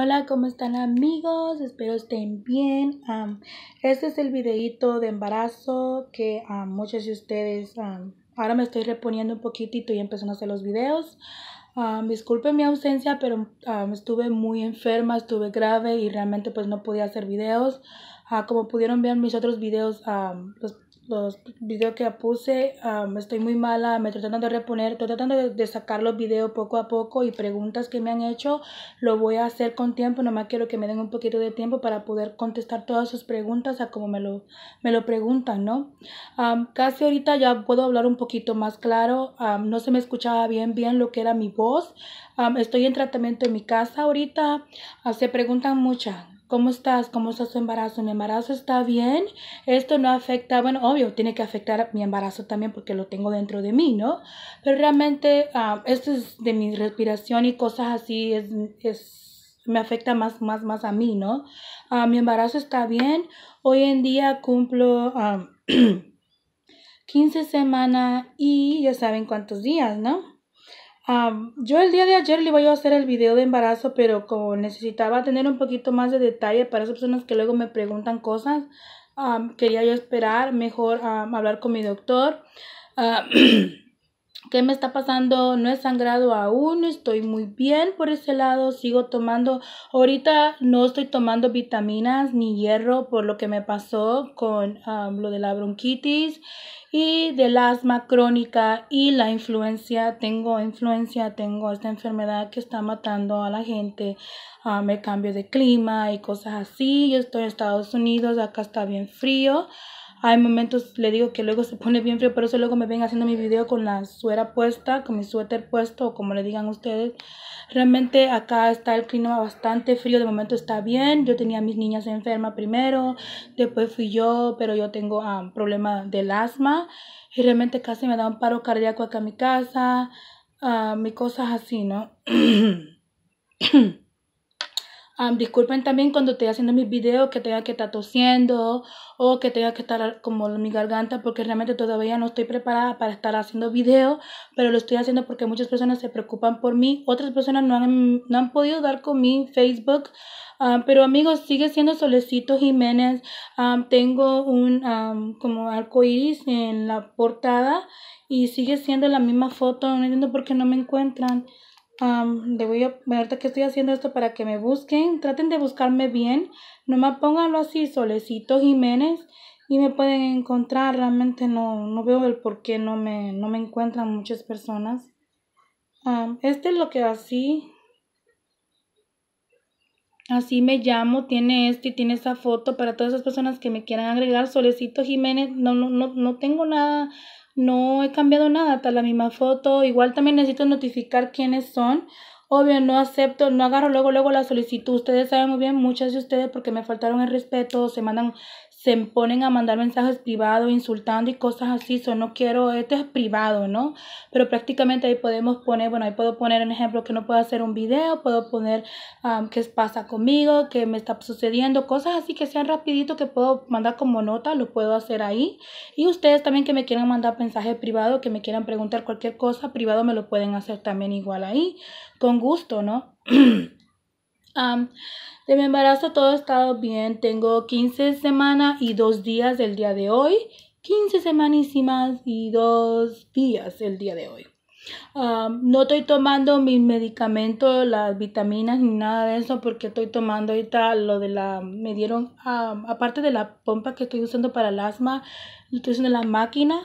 Hola, ¿cómo están amigos? Espero estén bien. este es el videito de embarazo que a muchos de ustedes... ahora me estoy reponiendo un poquitito y empezando a hacer los videos. disculpen mi ausencia, pero estuve muy enferma, estuve grave y realmente pues no podía hacer videos. Ah, como pudieron ver en mis otros videos, los los videos que puse, estoy muy mala, me estoy tratando de reponer, estoy tratando de, sacar los videos poco a poco y preguntas que me han hecho, lo voy a hacer con tiempo, nomás quiero que me den un poquito de tiempo para poder contestar todas sus preguntas a como me lo, me lo preguntan, ¿no? casi ahorita ya puedo hablar un poquito más claro, no se me escuchaba bien, bien lo que era mi voz, estoy en tratamiento en mi casa ahorita, ah, se preguntan muchas, ¿Cómo estás? ¿Cómo está tu embarazo? ¿Mi embarazo está bien? Esto no afecta, bueno, obvio, tiene que afectar mi embarazo también porque lo tengo dentro de mí, ¿no? Pero realmente ah, esto es de mi respiración y cosas así, es, me afecta más, más, más a mí, ¿no? Ah, mi embarazo está bien. Hoy en día cumplo 15 ah, semanas y ya saben cuántos días, ¿no? yo el día de ayer le iba a hacer el video de embarazo, pero como necesitaba tener un poquito más de detalle para esas personas que luego me preguntan cosas, quería yo esperar mejor hablar con mi doctor. Ah, ¿Qué me está pasando? No he sangrado aún, estoy muy bien por ese lado, sigo tomando, ahorita no estoy tomando vitaminas ni hierro por lo que me pasó con ah, lo de la bronquitis y del asma crónica y la influencia, tengo influencia, tengo esta enfermedad que está matando a la gente, ah, Me cambio de clima y cosas así, yo estoy en Estados Unidos, acá está bien frío. Hay momentos, le digo que luego se pone bien frío, pero eso luego me ven haciendo mi video con la suera puesta, con mi suéter puesto, o como le digan ustedes. Realmente acá está el clima bastante frío, de momento está bien. Yo tenía a mis niñas enfermas primero, después fui yo, pero yo tengo um, problema del asma y realmente casi me da un paro cardíaco acá en mi casa, uh, mi cosas así, ¿no? disculpen también cuando estoy haciendo mis videos que tenga que estar tosiendo o que tenga que estar como mi garganta porque realmente todavía no estoy preparada para estar haciendo videos, pero lo estoy haciendo porque muchas personas se preocupan por mí, otras personas no han, no han podido dar con mi Facebook, pero amigos, sigue siendo Solecito Jiménez, tengo un como arco iris en la portada y sigue siendo la misma foto, no entiendo por qué no me encuentran. Um, le voy a ahorita que estoy haciendo esto para que me busquen. Traten de buscarme bien. No me pónganlo así, Solecito Jiménez. Y me pueden encontrar. Realmente no, no veo el por qué no me, no me encuentran muchas personas. este es lo que así. Así me llamo. Tiene este y tiene esa foto. Para todas esas personas que me quieran agregar, Solecito Jiménez. No, no, no, no tengo nada no he cambiado nada, está la misma foto, igual también necesito notificar quiénes son. Obvio, no acepto, no agarro luego, luego la solicitud. Ustedes saben muy bien, muchas de ustedes, porque me faltaron el respeto, se mandan se ponen a mandar mensajes privados, insultando y cosas así, son no quiero, este es privado, ¿no? Pero prácticamente ahí podemos poner, bueno, ahí puedo poner un ejemplo que no puedo hacer un video, puedo poner qué pasa conmigo, qué me está sucediendo, cosas así que sean rapidito que puedo mandar como nota, lo puedo hacer ahí. Y ustedes también que me quieran mandar mensaje privado que me quieran preguntar cualquier cosa, privado me lo pueden hacer también igual ahí, con gusto, ¿no? Um, de mi embarazo todo ha estado bien. Tengo 15 semanas y dos días el día de hoy. 15 semanísimas y dos días el día de hoy. no estoy tomando mis medicamentos, las vitaminas ni nada de eso porque estoy tomando ahorita lo de la, me dieron, aparte de la pompa que estoy usando para el asma, estoy usando la máquina,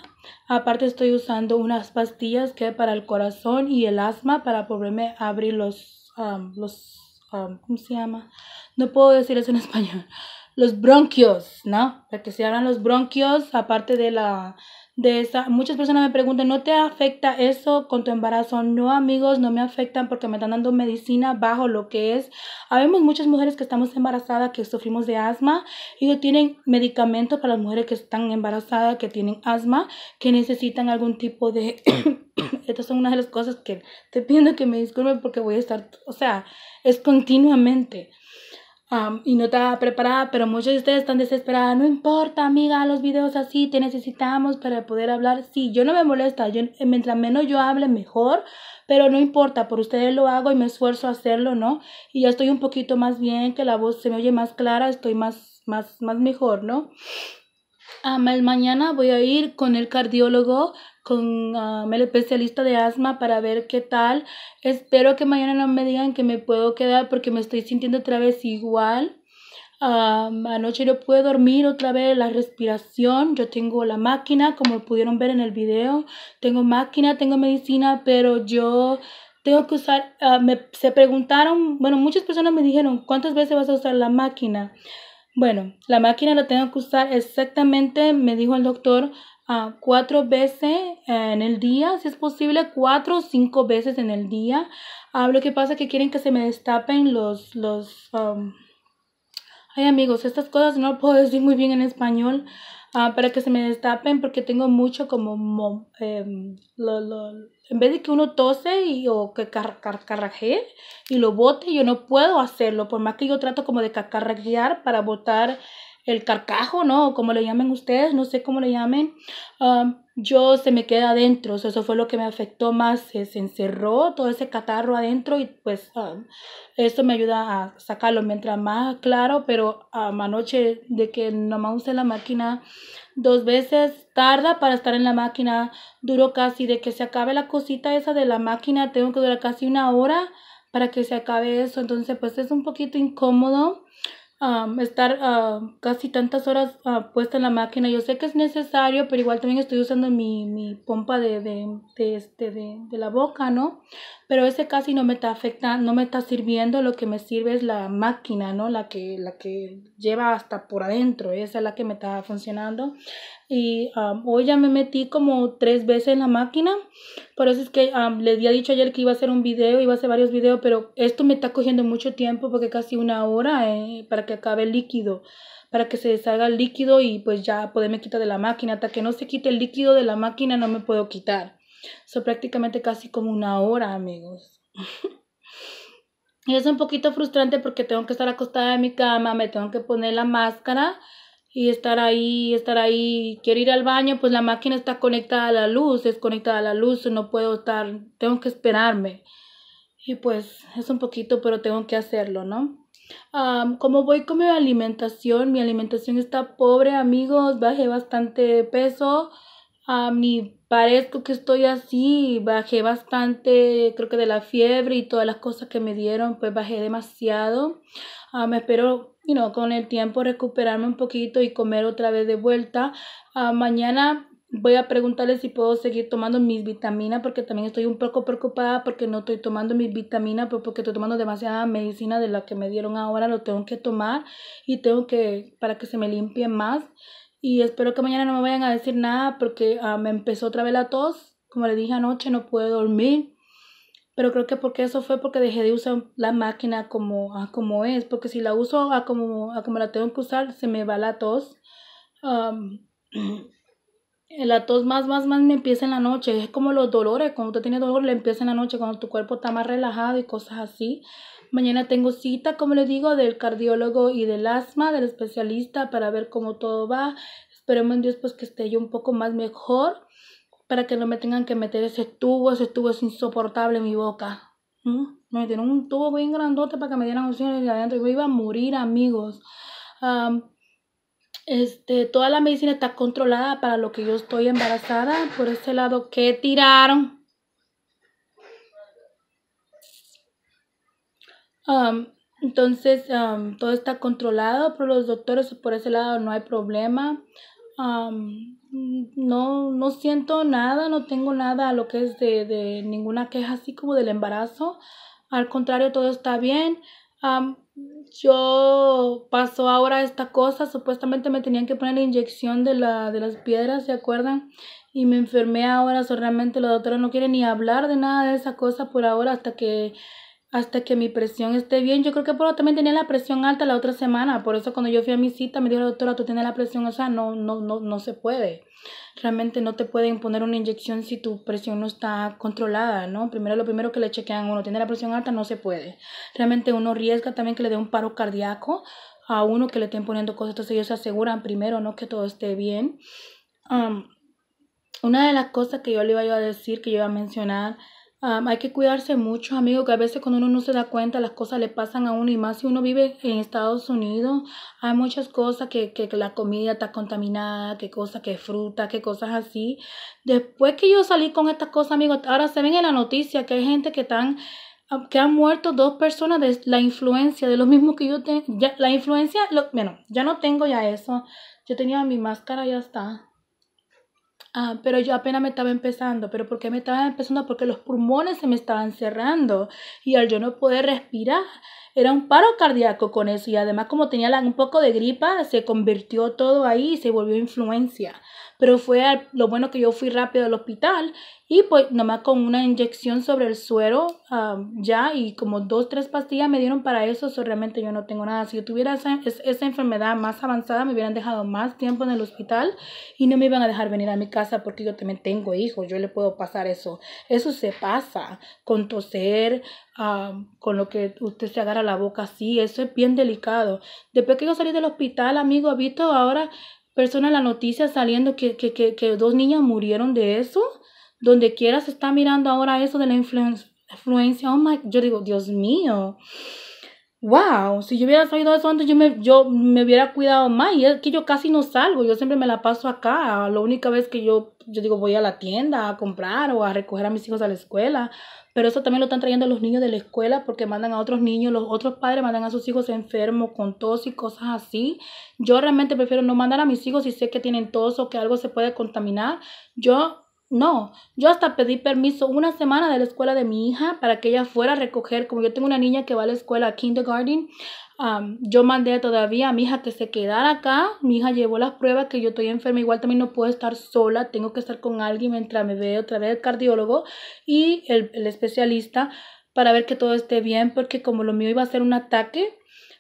aparte estoy usando unas pastillas que para el corazón y el asma para poderme abrir los, los Um, ¿cómo se llama? No puedo decir eso en español. Los bronquios, ¿no? Porque se llaman los bronquios, aparte de la de esa. Muchas personas me preguntan, ¿no te afecta eso con tu embarazo? No, amigos, no me afectan porque me están dando medicina bajo lo que es. Habemos muchas mujeres que estamos embarazadas, que sufrimos de asma y no tienen medicamentos para las mujeres que están embarazadas, que tienen asma, que necesitan algún tipo de Estas son una de las cosas que te pido que me disculpen porque voy a estar, o sea, es continuamente. y no estaba preparada, pero muchos de ustedes están desesperadas. No importa, amiga, los videos así te necesitamos para poder hablar. Sí, yo no me molesta, yo, eh, mientras menos yo hable, mejor, pero no importa, por ustedes lo hago y me esfuerzo a hacerlo, ¿no? Y ya estoy un poquito más bien, que la voz se me oye más clara, estoy más, más, más mejor, ¿no? mañana voy a ir con el cardiólogo con ah, el especialista de asma para ver qué tal. Espero que mañana no me digan que me puedo quedar porque me estoy sintiendo otra vez igual. anoche no pude dormir otra vez la respiración. Yo tengo la máquina, como pudieron ver en el video. Tengo máquina, tengo medicina, pero yo tengo que usar. Ah, me, se preguntaron, bueno, muchas personas me dijeron, ¿cuántas veces vas a usar la máquina? Bueno, la máquina la tengo que usar exactamente, me dijo el doctor, Ah, cuatro veces eh, en el día, si es posible, cuatro o cinco veces en el día. hablo ah, lo que pasa es que quieren que se me destapen los... los um, ay amigos, estas cosas no puedo decir muy bien en español. Ah, para que se me destapen porque tengo mucho como em, lo, lo, en vez de que uno tose y, o que car, y lo bote yo no puedo hacerlo por más que yo trato como de cacarrajear para botar el carcajo, ¿no? Como le llamen ustedes, no sé cómo le llamen. Um, yo se me queda adentro, eso fue lo que me afectó más, se, encerró todo ese catarro adentro y pues um, esto eso me ayuda a sacarlo mientras más claro, pero um, anoche de que nomás usé la máquina dos veces, tarda para estar en la máquina, duro casi de que se acabe la cosita esa de la máquina, tengo que durar casi una hora para que se acabe eso, entonces pues es un poquito incómodo estar uh, casi tantas horas puesta en la máquina. Yo sé que es necesario, pero igual también estoy usando mi, mi pompa de, de, este, de, de, la boca, ¿no? pero ese casi no me está afectando, no me está sirviendo, lo que me sirve es la máquina, ¿no? La que, la que lleva hasta por adentro, esa es la que me está funcionando. Y hoy ya me metí como tres veces en la máquina, por eso es que les había dicho ayer que iba a hacer un video, iba a hacer varios videos, pero esto me está cogiendo mucho tiempo porque casi una hora eh, para que acabe el líquido para que se salga el líquido y pues ya poderme quitar de la máquina. Hasta que no se quite el líquido de la máquina no me puedo quitar. So, prácticamente casi como una hora, amigos. y es un poquito frustrante porque tengo que estar acostada en mi cama, me tengo que poner la máscara y estar ahí, estar ahí. Quiero ir al baño, pues la máquina está conectada a la luz, es conectada a la luz, no puedo estar, tengo que esperarme. Y pues es un poquito, pero tengo que hacerlo, ¿no? como voy con mi alimentación, mi alimentación está pobre, amigos, bajé bastante peso. a mi parezco que estoy así, bajé bastante, creo que de la fiebre y todas las cosas que me dieron, pues bajé demasiado. Ah, me espero, you know, con el tiempo recuperarme un poquito y comer otra vez de vuelta. Ah, mañana voy a preguntarle si puedo seguir tomando mis vitaminas porque también estoy un poco preocupada porque no estoy tomando mis vitaminas pues porque estoy tomando demasiada medicina de la que me dieron ahora, lo tengo que tomar y tengo que para que se me limpie más y espero que mañana no me vayan a decir nada porque ah, me empezó otra vez la tos. Como le dije anoche, no pude dormir. Pero creo que porque eso fue porque dejé de usar la máquina como, ah, como es. Porque si la uso a ah, como, como la tengo que usar, se me va la tos. la tos más, más, más me empieza en la noche. Es como los dolores. Cuando usted tiene dolor, le empieza en la noche. Cuando tu cuerpo está más relajado y cosas así. Mañana tengo cita, como le digo, del cardiólogo y del asma, del especialista, para ver cómo todo va. Esperemos en Dios pues que esté yo un poco más mejor, para que no me tengan que meter ese tubo, ese tubo es insoportable en mi boca. ¿Mm? Me metieron un tubo bien grandote para que me dieran opciones de adentro. Yo iba a morir, amigos. este, toda la medicina está controlada para lo que yo estoy embarazada. Por ese lado, ¿qué tiraron? Um, entonces, todo está controlado por los doctores, por ese lado no hay problema. no, no siento nada, no tengo nada a lo que es de, de, ninguna queja así como del embarazo. Al contrario, todo está bien. yo paso ahora esta cosa, supuestamente me tenían que poner la inyección de, la, de las piedras, ¿se acuerdan? Y me enfermé ahora, realmente los doctores no quieren ni hablar de nada de esa cosa por ahora hasta que hasta que mi presión esté bien. Yo creo que por lo también tenía la presión alta la otra semana. Por eso cuando yo fui a mi cita me dijo la doctora, tú tienes la presión, o sea, no, no, no, no se puede. Realmente no te pueden poner una inyección si tu presión no está controlada, ¿no? Primero lo primero que le chequean uno, tiene la presión alta, no se puede. Realmente uno riesga también que le dé un paro cardíaco a uno que le estén poniendo cosas. Entonces ellos se aseguran primero, ¿no? Que todo esté bien. Um, una de las cosas que yo le iba a decir, que yo iba a mencionar, hay que cuidarse mucho, amigos, que a veces cuando uno no se da cuenta las cosas le pasan a uno y más si uno vive en Estados Unidos, hay muchas cosas que, que, la comida está contaminada, que cosas, que fruta, que cosas así. Después que yo salí con estas cosas, amigos, ahora se ven en la noticia que hay gente que están que han muerto dos personas de la influencia, de lo mismo que yo tengo. La influencia, bueno, ya no tengo ya eso. Yo tenía mi máscara, ya está. Ah, pero yo apenas me estaba empezando. ¿Pero por qué me estaba empezando? Porque los pulmones se me estaban cerrando y al yo no poder respirar, era un paro cardíaco con eso y además como tenía un poco de gripa, se convirtió todo ahí y se volvió influencia pero fue lo bueno que yo fui rápido al hospital y pues nomás con una inyección sobre el suero ya y como dos, tres pastillas me dieron para eso, realmente yo no tengo nada. Si yo tuviera esa, enfermedad más avanzada me hubieran dejado más tiempo en el hospital y no me iban a dejar venir a mi casa porque yo también tengo hijos, yo le puedo pasar eso. Eso se pasa con toser, con lo que usted se agarra la boca así, eso es bien delicado. Después que yo salí del hospital, amigo, visto ahora personas en la noticia saliendo que, que, que, que dos niñas murieron de eso. Donde quiera se está mirando ahora eso de la influencia. Oh my, yo digo, Dios mío wow, si yo hubiera sabido eso antes, yo me, yo me hubiera cuidado más. Y es que yo casi no salgo, yo siempre me la paso acá. La única vez que yo, yo digo, voy a la tienda a comprar o a recoger a mis hijos a la escuela. Pero eso también lo están trayendo los niños de la escuela porque mandan a otros niños, los otros padres mandan a sus hijos enfermos con tos y cosas así. Yo realmente prefiero no mandar a mis hijos si sé que tienen tos o que algo se puede contaminar. Yo no, yo hasta pedí permiso una semana de la escuela de mi hija para que ella fuera a recoger, como yo tengo una niña que va a la escuela a kindergarten, yo mandé todavía a mi hija que se quedara acá, mi hija llevó las pruebas que yo estoy enferma, igual también no puedo estar sola, tengo que estar con alguien mientras me ve otra vez el cardiólogo y el especialista para ver que todo esté bien, porque como lo mío iba a ser un ataque,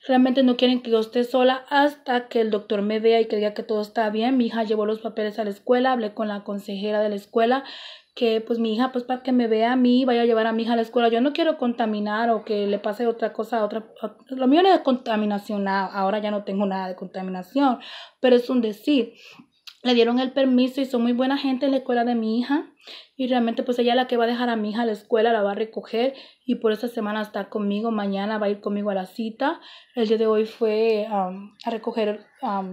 Realmente no quieren que yo esté sola hasta que el doctor me vea y que que todo está bien. Mi hija llevó los papeles a la escuela, hablé con la consejera de la escuela que pues mi hija pues para que me vea a mí vaya a llevar a mi hija a la escuela yo no quiero contaminar o que le pase otra cosa a otra lo mío no es contaminación ahora ya no tengo nada de contaminación pero es un decir le dieron el permiso y son muy buena gente en la escuela de mi hija y realmente pues ella la que va a dejar a mi hija a la escuela, la va a recoger y por esa semana está conmigo, mañana va a ir conmigo a la cita. El día de hoy fue a recoger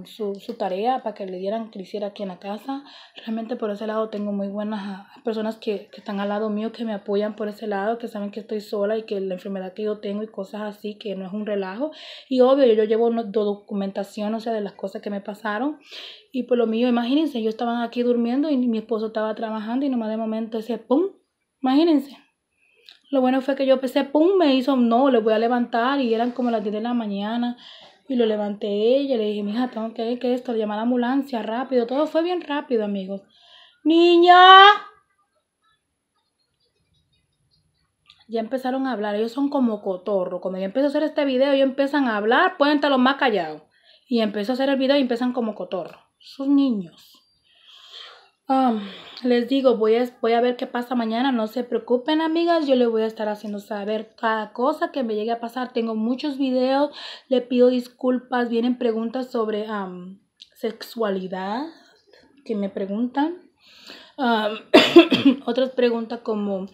su, su, tarea para que le dieran que hiciera aquí en la casa. Realmente por ese lado tengo muy buenas ah, personas que, que están al lado mío, que me apoyan por ese lado, que saben que estoy sola y que la enfermedad que yo tengo y cosas así, que no es un relajo. Y obvio, yo llevo documentación, o sea, de las cosas que me pasaron. Y por lo mío, imagínense, yo estaba aquí durmiendo y mi esposo estaba trabajando y no de momento ese pum, imagínense. Lo bueno fue que yo empecé, pum, me hizo, no, le voy a levantar y eran como las 10 de la mañana y lo levanté ella, le dije, mija, tengo que ir, que esto, llamar a ambulancia rápido, todo fue bien rápido, amigos. Niña. Ya empezaron a hablar, ellos son como cotorro. Cuando yo empiezo a hacer este video, ellos empiezan a hablar, pueden estar los más callados. Y empezó a hacer el video y empiezan como cotorro. Sus niños. Ah, les digo, voy a, voy a ver qué pasa mañana. No se preocupen, amigas. Yo les voy a estar haciendo saber cada cosa que me llegue a pasar. Tengo muchos videos. Le pido disculpas. Vienen preguntas sobre sexualidad que me preguntan. otras preguntas como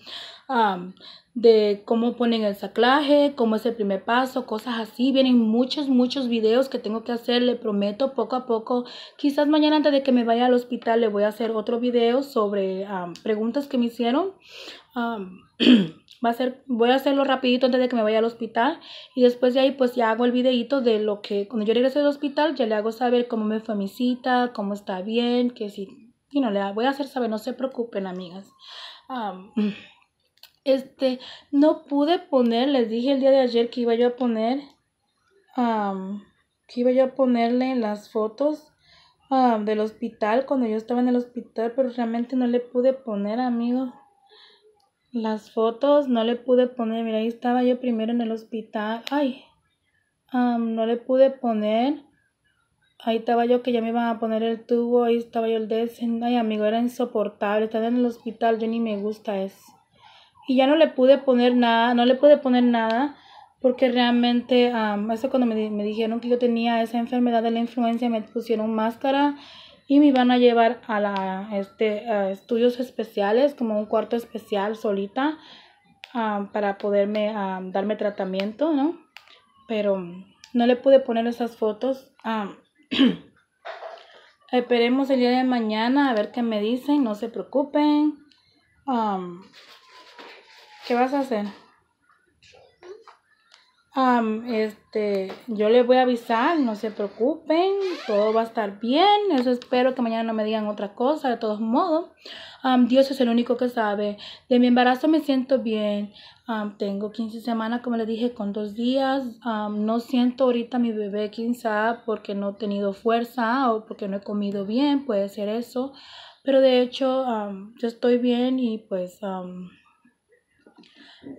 de cómo ponen el saclaje, cómo es el primer paso, cosas así. Vienen muchos, muchos videos que tengo que hacer, le prometo, poco a poco. Quizás mañana antes de que me vaya al hospital le voy a hacer otro video sobre preguntas que me hicieron. va a ser, voy a hacerlo rapidito antes de que me vaya al hospital y después de ahí pues ya hago el videito de lo que cuando yo regrese del hospital ya le hago saber cómo me fue mi cita, cómo está bien, que si, Y no, le voy a hacer saber, no se preocupen amigas. Este, no pude poner, les dije el día de ayer que iba yo a poner, que iba yo a ponerle las fotos del hospital cuando yo estaba en el hospital, pero realmente no le pude poner, amigo, Las fotos no le pude poner, mira, ahí estaba yo primero en el hospital. Ay, no le pude poner. Ahí estaba yo que ya me iban a poner el tubo, ahí estaba yo el desen, Ay, amigo, era insoportable. Estar en el hospital, yo ni me gusta eso y ya no le pude poner nada, no le pude poner nada porque realmente eso cuando me, dijeron que yo tenía esa enfermedad de la influencia me pusieron máscara y me iban a llevar a la este estudios especiales como un cuarto especial solita para poderme darme tratamiento no pero no le pude poner esas fotos esperemos el día de mañana a ver qué me dicen no se preocupen ¿Qué vas a hacer? este, yo les voy a avisar, no se preocupen, todo va a estar bien. Eso espero que mañana no me digan otra cosa, de todos modos. Dios es el único que sabe. De mi embarazo me siento bien. tengo 15 semanas, como les dije, con dos días. no siento ahorita mi bebé, quizá porque no he tenido fuerza o porque no he comido bien, puede ser eso. Pero de hecho, yo estoy bien y pues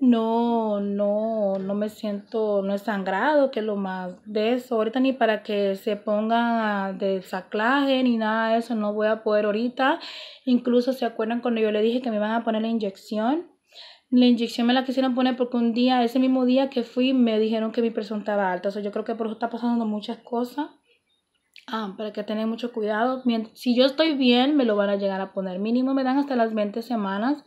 no, no, no me siento, no he sangrado, que lo más de eso. Ahorita ni para que se pongan de saclaje ni nada de eso, no voy a poder ahorita. Incluso se acuerdan cuando yo le dije que me iban a poner la inyección. La inyección me la quisieron poner porque un día, ese mismo día que fui, me dijeron que mi presión estaba alta. O sea, yo creo que por eso está pasando muchas cosas. Ah, para que tengan mucho cuidado. Si yo estoy bien, me lo van a llegar a poner. Mínimo me dan hasta las 20 semanas.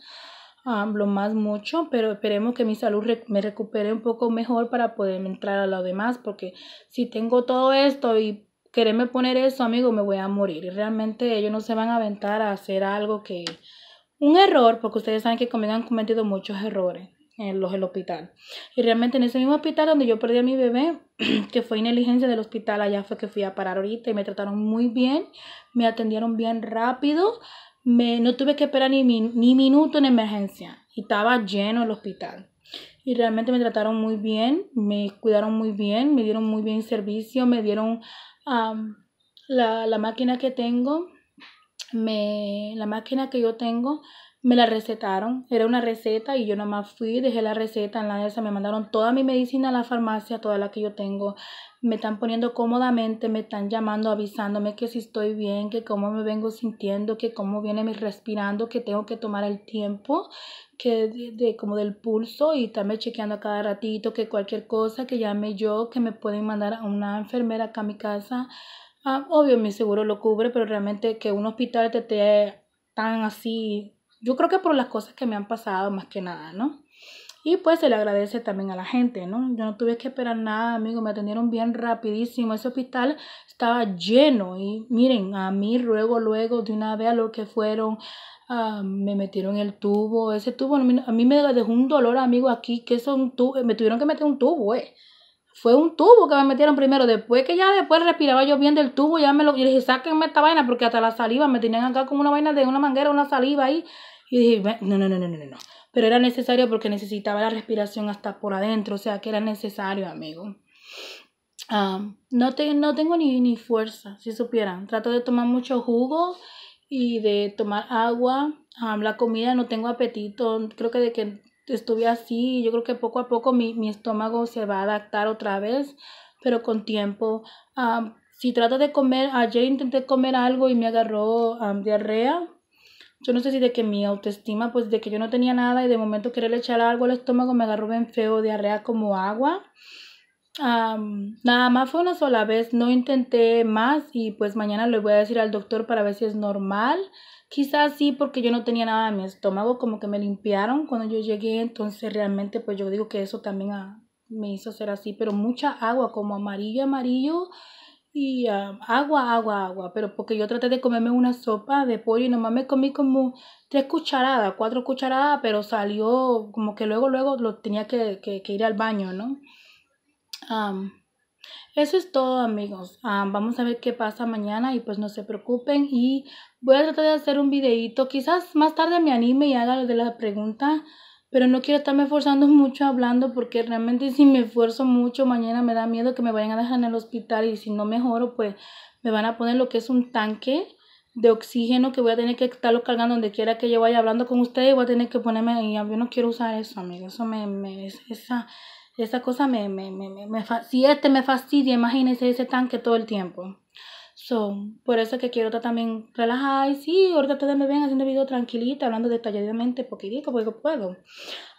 Hablo más mucho, pero esperemos que mi salud me recupere un poco mejor para poder entrar a lo demás, porque si tengo todo esto y quererme poner eso, amigo, me voy a morir. Y realmente ellos no se van a aventar a hacer algo que... Un error, porque ustedes saben que conmigo han cometido muchos errores en los, el hospital. Y realmente en ese mismo hospital donde yo perdí a mi bebé, que fue ineligencia del hospital, allá fue que fui a parar ahorita y me trataron muy bien, me atendieron bien rápido, no tuve que esperar ni, ni minuto en emergencia y estaba lleno el hospital. Y realmente me trataron muy bien, me cuidaron muy bien, me dieron muy bien servicio, me dieron la, la máquina que tengo, me, la máquina que yo tengo me la recetaron, era una receta y yo nomás fui, dejé la receta en la esa, me mandaron toda mi medicina a la farmacia, toda la que yo tengo, me están poniendo cómodamente, me están llamando, avisándome que si estoy bien, que cómo me vengo sintiendo, que cómo viene mi respirando, que tengo que tomar el tiempo, que de, como del pulso y también chequeando a cada ratito, que cualquier cosa que llame yo, que me pueden mandar a una enfermera acá a mi casa. Ah, obvio, mi seguro lo cubre, pero realmente que un hospital te esté tan así yo creo que por las cosas que me han pasado más que nada, ¿no? Y pues se le agradece también a la gente, ¿no? Yo no tuve que esperar nada, amigo, me atendieron bien rapidísimo. Ese hospital estaba lleno y miren, a mí luego, luego, de una vez a lo que fueron, ah, me metieron el tubo. Ese tubo a mí me dejó un dolor, amigo, aquí, que son me tuvieron que meter un tubo, eh. Fue un tubo que me metieron primero, después que ya después respiraba yo bien del tubo, ya me lo... Y dije, sáquenme esta vaina porque hasta la saliva me tenían acá con una vaina de una manguera, una saliva ahí. Y dije, no, no, no, no, no, no. Pero era necesario porque necesitaba la respiración hasta por adentro, o sea que era necesario, amigo. no, no tengo ni, fuerza, si supieran. Trato de tomar mucho jugo y de tomar agua. la comida no tengo apetito. Creo que de que estuve así, yo creo que poco a poco mi, estómago se va a adaptar otra vez, pero con tiempo. si trato de comer, ayer intenté comer algo y me agarró diarrea yo no sé si de que mi autoestima, pues de que yo no tenía nada y de momento quererle echar algo al estómago me agarró bien feo, diarrea como agua. nada más fue una sola vez, no intenté más y pues mañana le voy a decir al doctor para ver si es normal. Quizás sí, porque yo no tenía nada en mi estómago, como que me limpiaron cuando yo llegué, entonces realmente pues yo digo que eso también ah, me hizo ser así, pero mucha agua, como amarillo, amarillo y um, agua, agua, agua, pero porque yo traté de comerme una sopa de pollo y nomás me comí como tres cucharadas, cuatro cucharadas, pero salió como que luego, luego lo tenía que, que, ir al baño, ¿no? Um, eso es todo amigos, um, vamos a ver qué pasa mañana y pues no se preocupen y voy a tratar de hacer un videito, quizás más tarde me anime y haga lo de la pregunta pero no quiero estarme esforzando mucho hablando porque realmente si me esfuerzo mucho mañana me da miedo que me vayan a dejar en el hospital y si no mejoro pues me van a poner lo que es un tanque de oxígeno que voy a tener que estarlo cargando donde quiera que yo vaya hablando con ustedes y voy a tener que ponerme y yo no quiero usar eso amigo eso me, me esa esa cosa me me, me, me, me si este me fastidia imagínense ese tanque todo el tiempo por eso es que quiero estar también relajada y sí, ahorita ustedes me ven haciendo video tranquilita, hablando detalladamente poquitico, porque puedo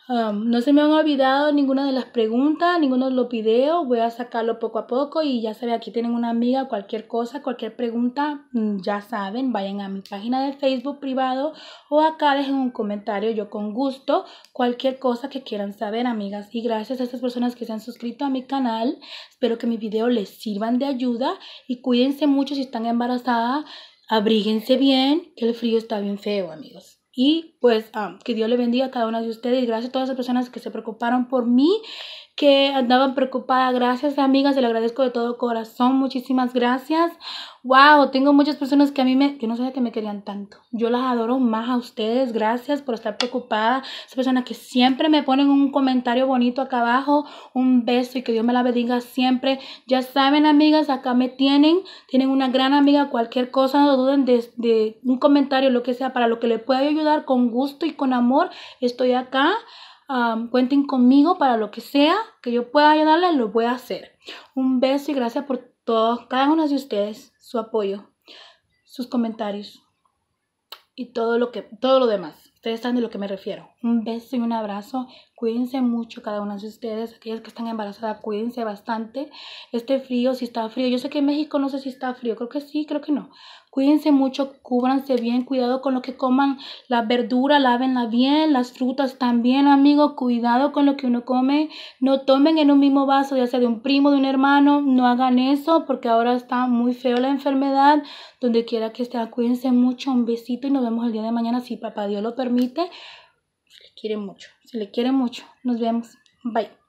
no se me han olvidado ninguna de las preguntas, ninguno de los videos. Voy a sacarlo poco a poco y ya saben, aquí tienen una amiga, cualquier cosa, cualquier pregunta, mm, ya saben, vayan a mi página de Facebook privado o acá dejen un comentario. Yo con gusto, cualquier cosa que quieran saber, amigas. Y gracias a estas personas que se han suscrito a mi canal. Espero que mis videos les sirvan de ayuda y cuídense mucho si están embarazadas. Abríguense bien, que el frío está bien feo, amigos. Y pues que Dios le bendiga a cada una de ustedes. Gracias a todas las personas que se preocuparon por mí que andaban preocupadas. Gracias, amigas, se lo agradezco de todo corazón. Muchísimas gracias. Wow, tengo muchas personas que a mí me, yo no sabía que me querían tanto. Yo las adoro más a ustedes. Gracias por estar preocupada. Esas personas que siempre me ponen un comentario bonito acá abajo, un beso y que Dios me la bendiga siempre. Ya saben, amigas, acá me tienen. Tienen una gran amiga. Cualquier cosa, no duden de, de un comentario, lo que sea, para lo que le pueda ayudar con gusto y con amor. Estoy acá cuenten conmigo para lo que sea que yo pueda ayudarles, lo voy a hacer. Un beso y gracias por todos, cada uno de ustedes, su apoyo, sus comentarios y todo lo que todo lo demás. Ustedes saben de lo que me refiero. Un beso y un abrazo. Cuídense mucho cada uno de ustedes. Aquellas que están embarazadas, cuídense bastante. Este frío, si está frío. Yo sé que en México no sé si está frío. Creo que sí, creo que no. Cuídense mucho, cúbranse bien, cuidado con lo que coman, la verdura, lávenla bien, las frutas también, amigo, cuidado con lo que uno come. No tomen en un mismo vaso, ya sea de un primo, de un hermano, no hagan eso porque ahora está muy feo la enfermedad. Donde quiera que esté, cuídense mucho, un besito y nos vemos el día de mañana si papá Dios lo permite. Se le quiere mucho, se le quiere mucho. Nos vemos. Bye.